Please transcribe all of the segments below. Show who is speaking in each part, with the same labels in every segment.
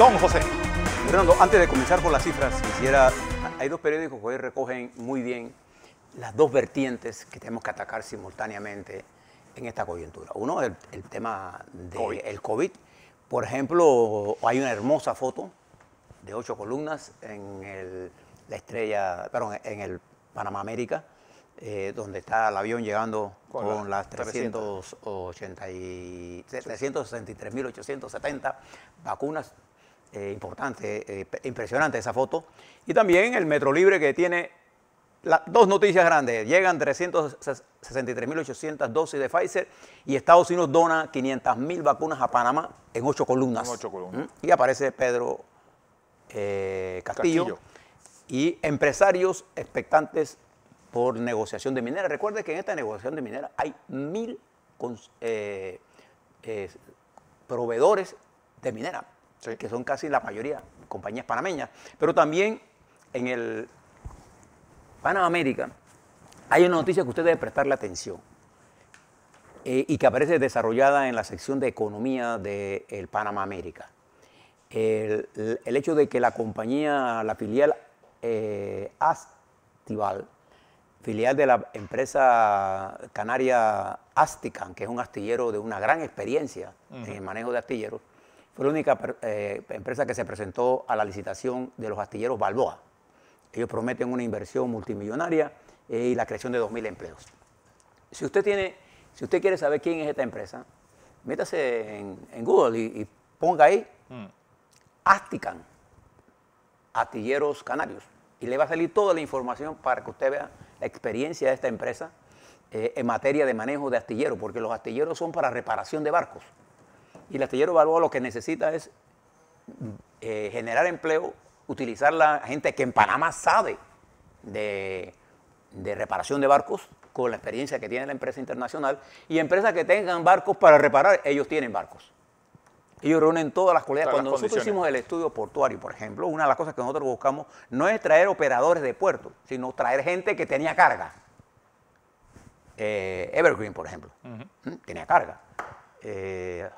Speaker 1: Don José. Fernando, antes de comenzar con las cifras, quisiera. Hay dos periódicos que hoy recogen muy bien las dos vertientes que tenemos que atacar simultáneamente en esta coyuntura. Uno, es el tema del de COVID. Por ejemplo, hay una hermosa foto de ocho columnas en el, la estrella, perdón, en el Panamá América, eh, donde está el avión llegando con, las 363.870 vacunas eh, importante, eh, impresionante esa foto. Y también el Metro Libre que tiene dos noticias grandes. Llegan 363.800 dosis de Pfizer y Estados Unidos dona 500.000 vacunas a Panamá en ocho columnas. Y aparece Pedro eh, Castillo, y empresarios expectantes por negociación de minera. Recuerde que en esta negociación de minera hay mil proveedores de minera, que son casi la mayoría compañías panameñas, pero también en el América hay una noticia que usted debe prestarle atención eh, y que aparece desarrollada en la sección de economía del de Panamá América. El, hecho de que la compañía, la filial eh, Astival, filial de la empresa canaria Astican, que es un astillero de una gran experiencia en el manejo de astilleros, fue la única eh, empresa que se presentó a la licitación de los astilleros Balboa. Ellos prometen una inversión multimillonaria eh, y la creación de 2.000 empleos. Si usted, tiene, si usted quiere saber quién es esta empresa, métase en, Google y, ponga ahí mm. Astican, Astilleros Canarios. Y le va a salir toda la información para que usted vea la experiencia de esta empresa eh, en materia de manejo de astilleros, porque los astilleros son para reparación de barcos. Y el astillero Balboa lo que necesita es eh, generar empleo, utilizar la gente que en Panamá sabe de, reparación de barcos, con la experiencia que tiene la empresa internacional, y empresas que tengan barcos para reparar, ellos tienen barcos. Ellos reúnen todas las colegas. Cuando nosotros hicimos el estudio portuario, por ejemplo, una de las cosas que nosotros buscamos no es traer operadores de puerto, sino traer gente que tenía carga. Eh, Evergreen, por ejemplo, ¿Mm? tenía carga eh,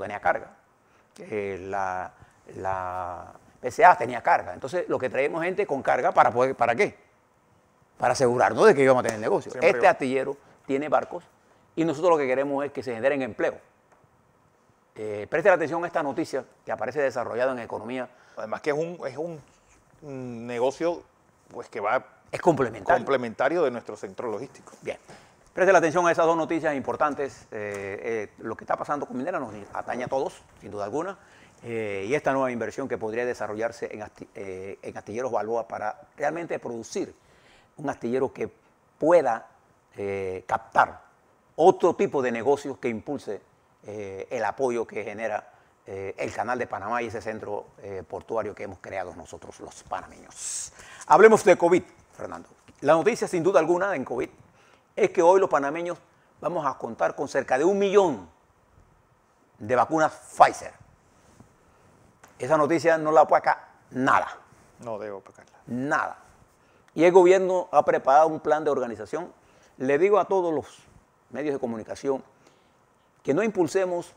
Speaker 1: tenía carga, la, la, PCA tenía carga. Entonces, lo que traemos gente con carga, ¿para, ¿para qué? Para asegurarnos de que íbamos a tener negocio. este astillero tiene barcos y nosotros lo que queremos es que se generen empleo. Eh, preste atención a esta noticia que aparece desarrollada en economía. Además que es un, es un negocio pues, que va... Es complementario. Complementario de nuestro centro logístico. Bien la atención a esas dos noticias importantes. Eh, eh, lo que está pasando con Minera nos atañe a todos, sin duda alguna. Eh, y esta nueva inversión que podría desarrollarse en, en Astilleros Balboa para realmente producir un astillero que pueda captar otro tipo de negocios que impulse el apoyo que genera el canal de Panamá y ese centro portuario que hemos creado nosotros los panameños. Hablemos de COVID, Fernando. La noticia sin duda alguna en COVID es que hoy los panameños vamos a contar con cerca de un millón de vacunas Pfizer. Esa noticia no la apaca nada. No debo apacarla. Nada. Y el gobierno ha preparado un plan de organización. Le digo a todos los medios de comunicación que no impulsemos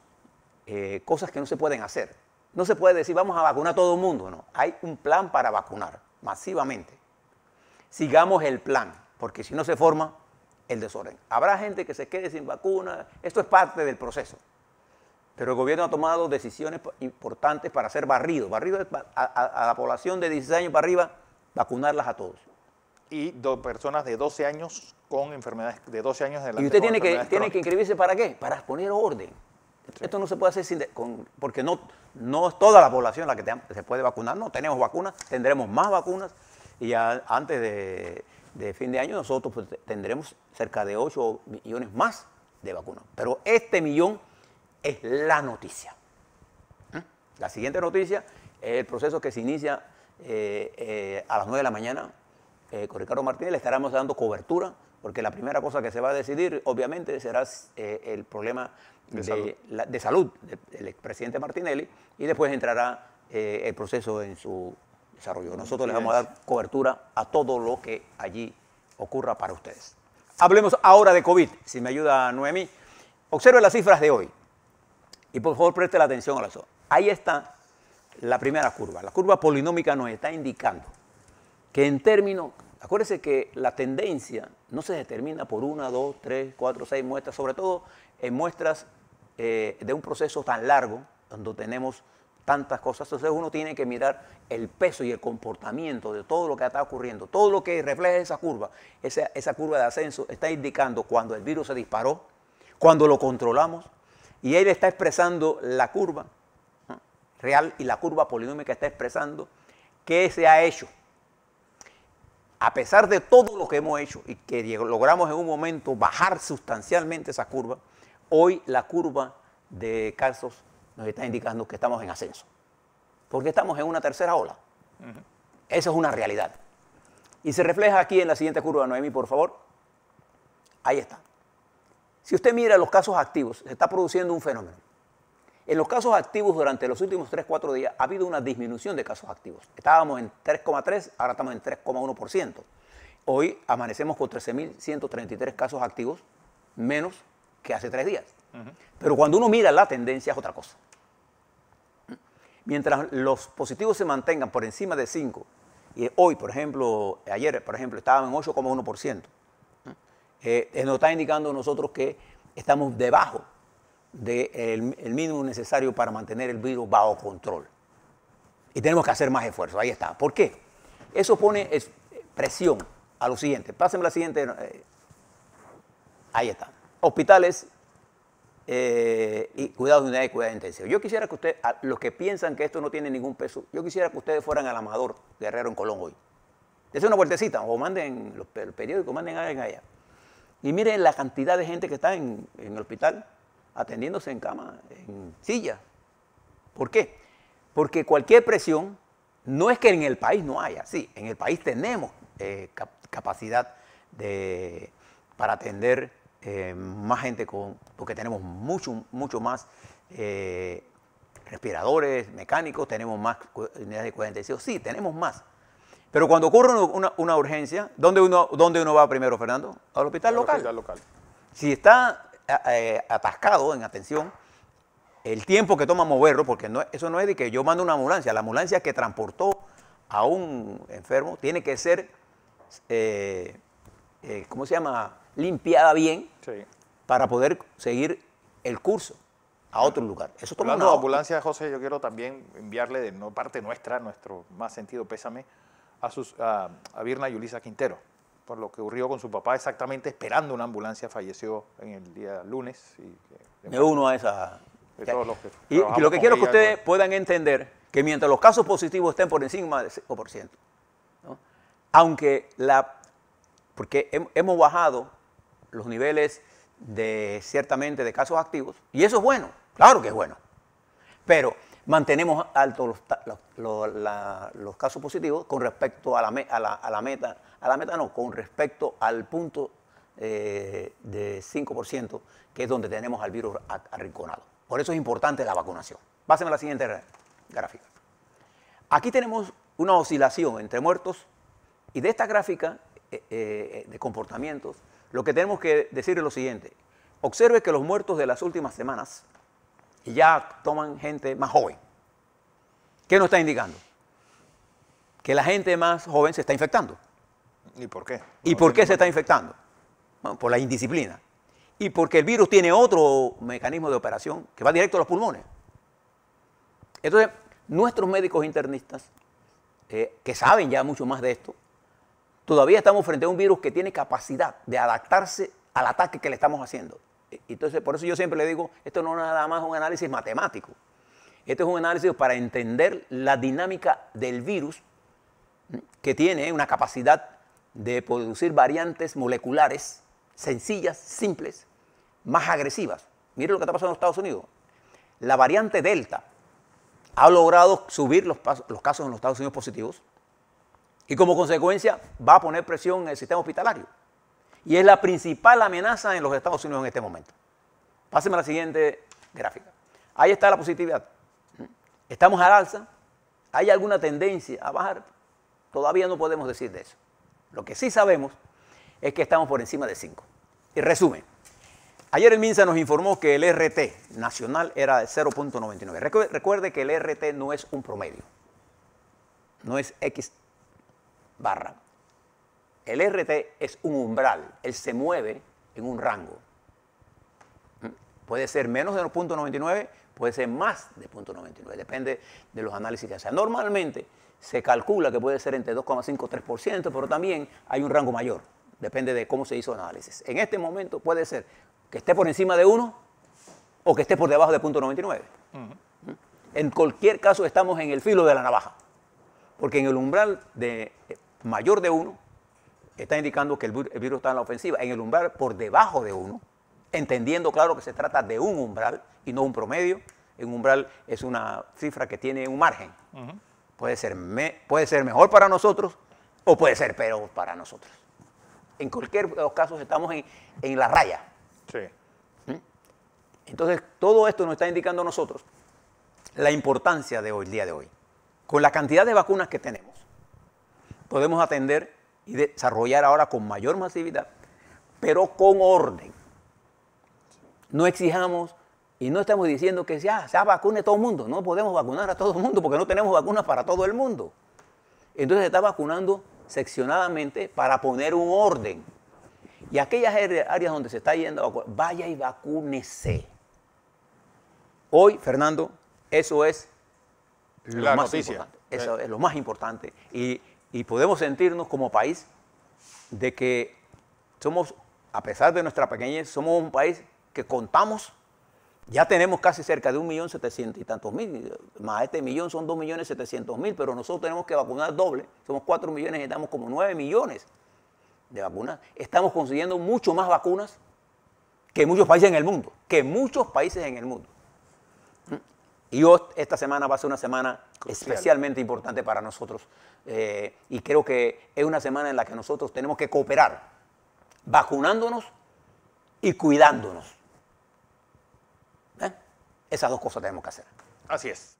Speaker 1: eh, cosas que no se pueden hacer. No se puede decir vamos a vacunar a todo el mundo, no. Hay un plan para vacunar masivamente. Sigamos el plan, porque si no se forma, el desorden. Habrá gente que se quede sin vacuna, esto es parte del proceso. Pero el gobierno ha tomado decisiones importantes para hacer barrido. Barrido a, la población de 16 años para arriba, vacunarlas a todos. Y dos personas de 12 años con enfermedades de 12 años de la Y usted tiene que, tiene que inscribirse para qué? Para poner orden. Esto no se puede hacer sin porque no, no es toda la población la que se puede vacunar. No tenemos vacunas, tendremos más vacunas. Y ya antes de, de fin de año, nosotros pues, tendremos cerca de 8 millones más de vacunas. Pero este millón es la noticia. ¿Ah? La siguiente noticia es el proceso que se inicia eh, eh, a las 9 de la mañana eh, con Ricardo Martínez. Le estaremos dando cobertura, porque la primera cosa que se va a decidir, obviamente, será el problema de, salud, del, expresidente Martinelli, y después entrará el proceso en su nosotros les vamos a dar cobertura a todo lo que allí ocurra para ustedes. Hablemos ahora de COVID, si me ayuda Noemí. Observe las cifras de hoy y por favor preste la atención a las otras. Ahí está la primera curva. La curva polinómica nos está indicando que en términos, acuérdense que la tendencia no se determina por una, dos, tres, cuatro, seis muestras, sobre todo en muestras eh, de un proceso tan largo, donde tenemos tantas cosas. Entonces uno tiene que mirar el peso y el comportamiento de todo lo que está ocurriendo. Todo lo que refleja esa curva, esa, esa curva de ascenso, está indicando cuando el virus se disparó, cuando lo controlamos, y él está expresando la curva real y la curva polinómica está expresando qué se ha hecho. A pesar de todo lo que hemos hecho y que logramos en un momento bajar sustancialmente esa curva, hoy la curva de casos nos está indicando que estamos en ascenso. Porque estamos en una tercera ola. Esa es una realidad. Y se refleja aquí en la siguiente curva, Noemi, por favor. Ahí está. Si usted mira los casos activos, se está produciendo un fenómeno. En los casos activos durante los últimos 3-4 días ha habido una disminución de casos activos. Estábamos en 3,3, ahora estamos en 3,1%. Hoy amanecemos con 13.133 casos activos menos que hace 3 días. Pero cuando uno mira la tendencia es otra cosa. Mientras los positivos se mantengan por encima de 5, y hoy, por ejemplo, ayer, por ejemplo, estaban en 8,1%, eh, eh, nos está indicando nosotros que estamos debajo del mínimo necesario para mantener el virus bajo control. Y tenemos que hacer más esfuerzo. Ahí está. ¿Por qué? Eso pone presión a lo siguiente. Pásenme la siguiente. Eh, ahí está. Hospitales eh, y cuidados de unidad y cuidados intención Yo quisiera que ustedes, los que piensan que esto no tiene ningún peso, yo quisiera que ustedes fueran al Amador Guerrero en Colón hoy. Dense una vueltecita, o manden los, periódicos, manden a alguien allá. Y miren la cantidad de gente que está en, el hospital atendiéndose en cama, en silla. ¿Por qué? Porque cualquier presión, no es que en el país no haya, sí, en el país tenemos eh, capacidad para atender eh, más gente con, porque tenemos mucho, mucho más eh, respiradores mecánicos, tenemos más unidades de 45, sí, tenemos más. Pero cuando ocurre una, urgencia, ¿dónde uno, ¿dónde uno va primero, Fernando? Al hospital local. local. Si está atascado en atención, el tiempo que toma moverlo, porque no, eso no es de que yo mando una ambulancia, la ambulancia que transportó a un enfermo tiene que ser eh, eh, ¿cómo se llama?, limpiada bien para poder seguir el curso a otro lugar. Eso toma ambulancia, José, yo quiero también enviarle de no parte nuestra, nuestro más sentido pésame, a, sus, a, Virna Yulisa Quintero, por lo que ocurrió con su papá exactamente esperando una ambulancia, falleció en el día lunes. Y, Me uno a esa... De y, lo que quiero que ustedes puedan entender que mientras los casos positivos estén por encima del 5%, aunque la porque hemos bajado los niveles de ciertamente de casos activos, y eso es bueno, claro que es bueno, pero mantenemos altos los, casos positivos con respecto a la, a, la, meta, a la meta no, con respecto al punto eh, de 5%, que es donde tenemos al virus arrinconado. Por eso es importante la vacunación. Pásenme a la siguiente gráfica. Aquí tenemos una oscilación entre muertos y de esta gráfica eh, eh, de comportamientos, lo que tenemos que decir es lo siguiente. Observe que los muertos de las últimas semanas ya toman gente más joven. ¿Qué nos está indicando? Que la gente más joven se está infectando. ¿Y por qué? ¿Y por qué se está infectando? Bueno, por la indisciplina. Y porque el virus tiene otro mecanismo de operación que va directo a los pulmones. Entonces, nuestros médicos internistas, eh, que saben ya mucho más de esto, Todavía estamos frente a un virus que tiene capacidad de adaptarse al ataque que le estamos haciendo. E, entonces, por eso yo siempre le digo, esto no es nada más un análisis matemático. Esto es un análisis para entender la dinámica del virus que tiene una capacidad de producir variantes moleculares sencillas, simples, más agresivas. Mire lo que está pasando en Estados Unidos. La variante Delta ha logrado subir los casos en los Estados Unidos positivos, y como consecuencia va a poner presión en el sistema hospitalario. Y es la principal amenaza en los Estados Unidos en este momento. Pásenme a la siguiente gráfica. Ahí está la positividad. Estamos al alza. ¿Hay alguna tendencia a bajar? Todavía no podemos decir de eso. Lo que sí sabemos es que estamos por encima de 5. Y resumen, ayer el MINSA nos informó que el RT nacional era de 0.99. Recuerde que el RT no es un promedio, no es X barra. El RT es un umbral, él se mueve en un rango. ¿Mm? Puede ser menos de 0.99, puede ser más de 0.99, depende de los análisis que hacen. Normalmente se calcula que puede ser entre 2,5 y 3%, pero también hay un rango mayor, depende de cómo se hizo el análisis. En este momento puede ser que esté por encima de 1 o que esté por debajo de 0.99. En cualquier caso estamos en el filo de la navaja, porque en el umbral de mayor de uno, está indicando que el virus está en la ofensiva. En el umbral por debajo de uno, entendiendo claro que se trata de un umbral y no un promedio. Un umbral es una cifra que tiene un margen. puede, ser puede ser mejor para nosotros o puede ser peor para nosotros. En cualquier de los casos estamos en, la raya. ¿Mm? Entonces, todo esto nos está indicando a nosotros la importancia de hoy, día de hoy. Con la cantidad de vacunas que tenemos, podemos atender y desarrollar ahora con mayor masividad, pero con orden. No exijamos y no estamos diciendo que sea, sea vacune todo el mundo. No podemos vacunar a todo el mundo porque no tenemos vacunas para todo el mundo. Entonces se está vacunando seccionadamente para poner un orden. Y aquellas áreas donde se está yendo, vaya y vacúnese. Hoy, Fernando, eso es lo La más noticia. Eso es lo más importante. Y y podemos sentirnos como país de que somos, a pesar de nuestra pequeñez, somos un país que contamos, ya tenemos casi cerca de un millón setecientos y tantos mil, más este millón son dos millones setecientos mil, pero nosotros tenemos que vacunar doble, somos 4 millones y estamos como 9 millones de vacunas. Estamos consiguiendo mucho más vacunas que muchos países en el mundo, que muchos países en el mundo. Y esta semana va a ser una semana especialmente importante para nosotros. Eh, y creo que es una semana en la que nosotros tenemos que cooperar, vacunándonos y cuidándonos. ¿Eh? Esas dos cosas tenemos que hacer. Así es.